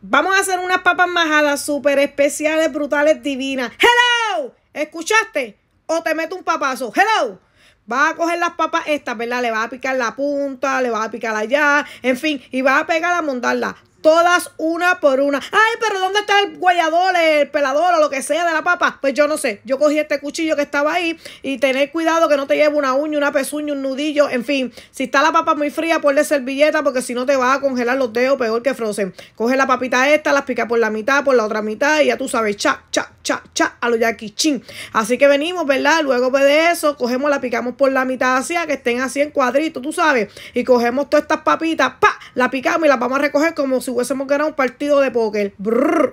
Vamos a hacer unas papas majadas súper especiales, brutales, divinas. ¡Hello! ¿Escuchaste? O te meto un papazo. ¡Hello! va a coger las papas estas, ¿verdad? Le va a picar la punta, le va a picar allá, en fin, y va a pegar a montarla. Todas una por una. Ay, pero ¿dónde está el guayador, el pelador o lo que sea de la papa? Pues yo no sé. Yo cogí este cuchillo que estaba ahí y tener cuidado que no te lleve una uña, una pezuña, un nudillo. En fin, si está la papa muy fría, ponle servilleta porque si no te va a congelar los dedos peor que frozen. Coge la papita esta, las pica por la mitad, por la otra mitad y ya tú sabes, cha, cha, cha, cha, a lo yaki, chin. Así que venimos, ¿verdad? Luego de eso, cogemos, la picamos por la mitad hacia que estén así en cuadrito, tú sabes. Y cogemos todas estas papitas, pa, la picamos y las vamos a recoger como si si hubiésemos ganado un partido de póker.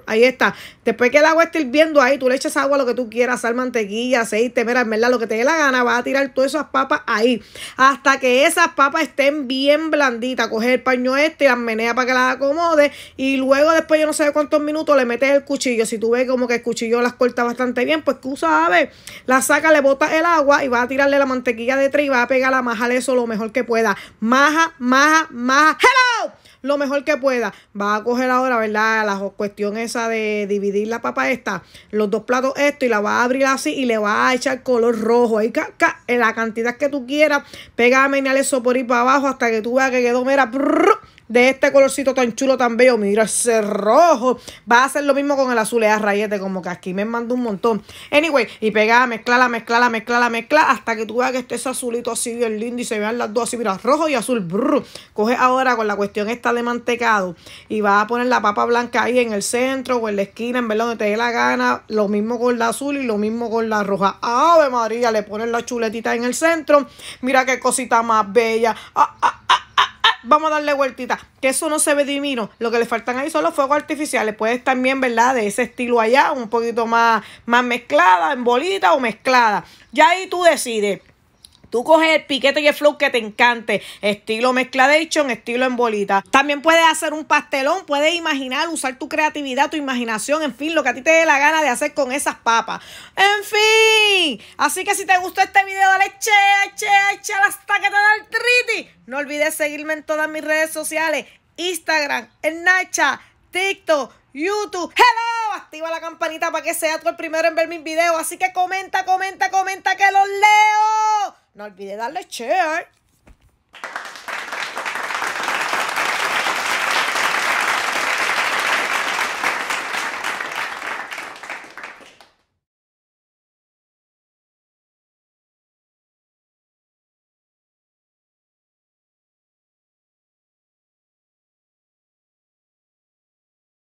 ahí está. Después que el agua esté hirviendo ahí, tú le echas agua lo que tú quieras, sal, mantequilla, aceite, mira, en verdad, lo que te dé la gana, vas a tirar todas esas papas ahí. Hasta que esas papas estén bien blanditas. coge el paño este, las menea para que las acomode. Y luego, después, yo no sé cuántos minutos, le metes el cuchillo. Si tú ves como que el cuchillo las corta bastante bien, pues tú sabes, la saca, le botas el agua y vas a tirarle la mantequilla de trigo y vas a pegarla, la eso lo mejor que pueda. Maja, maja, maja. ¡Hello! lo mejor que pueda. Va a coger ahora, ¿verdad? La cuestión esa de dividir la papa esta, los dos platos esto y la va a abrir así y le va a echar color rojo. Ahí ca, ca, en la cantidad que tú quieras, pega a menear eso por y para abajo hasta que tú veas que quedó, mera de este colorcito tan chulo, tan bello. Mira ese rojo. Va a hacer lo mismo con el azul, es rayete, como que aquí me mandó un montón. Anyway, y mezcla mezclala, mezcla, la mezcla, hasta que tú veas que esté ese azulito así bien lindo y se vean las dos así, mira, rojo y azul. Coge ahora con la cuestión esta de mantecado y vas a poner la papa blanca ahí en el centro o en la esquina, en verdad, donde te dé la gana. Lo mismo con la azul y lo mismo con la roja. Ave María, le pones la chuletita en el centro. Mira qué cosita más bella. ah, ah vamos a darle vueltita, que eso no se ve divino, lo que le faltan ahí son los fuegos artificiales, puedes también, ¿verdad? De ese estilo allá, un poquito más, más mezclada, en bolita o mezclada. Ya ahí tú decides. Tú coges el piquete y el flow que te encante, estilo mezcla de en estilo en bolita. También puedes hacer un pastelón, puedes imaginar, usar tu creatividad, tu imaginación, en fin, lo que a ti te dé la gana de hacer con esas papas. En fin, así que si te gustó este video, dale che, che, che, hasta que te da el triti. No olvides seguirme en todas mis redes sociales, Instagram, en Nacha, TikTok, YouTube. ¡Hello! Activa la campanita para que seas tú el primero en ver mis videos. Así que comenta, comenta, comenta que los leo. No olvide darle share.